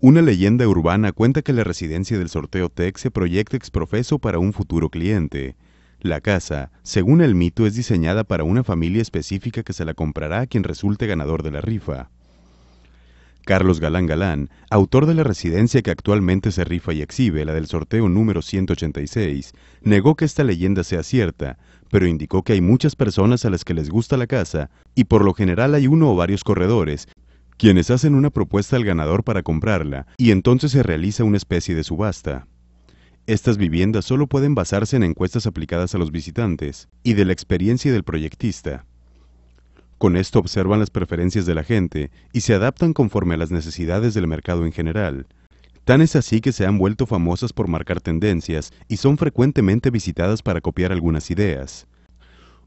Una leyenda urbana cuenta que la residencia del sorteo Tech se proyecta exprofeso para un futuro cliente. La casa, según el mito, es diseñada para una familia específica que se la comprará a quien resulte ganador de la rifa. Carlos Galán Galán, autor de la residencia que actualmente se rifa y exhibe, la del sorteo número 186, negó que esta leyenda sea cierta, pero indicó que hay muchas personas a las que les gusta la casa y por lo general hay uno o varios corredores quienes hacen una propuesta al ganador para comprarla y entonces se realiza una especie de subasta. Estas viviendas solo pueden basarse en encuestas aplicadas a los visitantes y de la experiencia del proyectista. Con esto observan las preferencias de la gente y se adaptan conforme a las necesidades del mercado en general. Tan es así que se han vuelto famosas por marcar tendencias y son frecuentemente visitadas para copiar algunas ideas.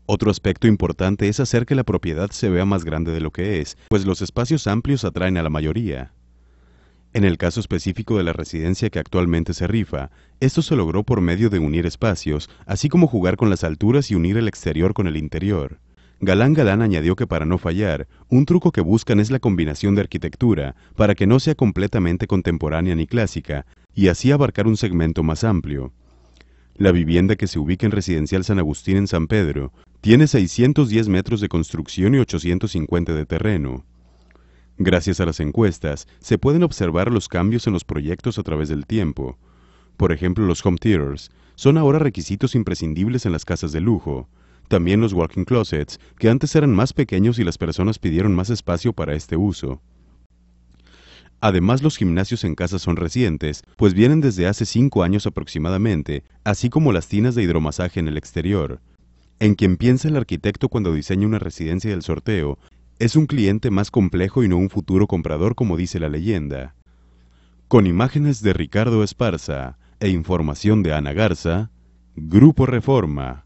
Otro aspecto importante es hacer que la propiedad se vea más grande de lo que es, pues los espacios amplios atraen a la mayoría. En el caso específico de la residencia que actualmente se rifa, esto se logró por medio de unir espacios, así como jugar con las alturas y unir el exterior con el interior. Galán Galán añadió que para no fallar, un truco que buscan es la combinación de arquitectura, para que no sea completamente contemporánea ni clásica, y así abarcar un segmento más amplio. La vivienda que se ubica en Residencial San Agustín en San Pedro tiene 610 metros de construcción y 850 de terreno. Gracias a las encuestas, se pueden observar los cambios en los proyectos a través del tiempo. Por ejemplo, los home theaters son ahora requisitos imprescindibles en las casas de lujo. También los walking closets, que antes eran más pequeños y las personas pidieron más espacio para este uso. Además, los gimnasios en casa son recientes, pues vienen desde hace cinco años aproximadamente, así como las tinas de hidromasaje en el exterior en quien piensa el arquitecto cuando diseña una residencia del sorteo, es un cliente más complejo y no un futuro comprador como dice la leyenda. Con imágenes de Ricardo Esparza e información de Ana Garza, Grupo Reforma.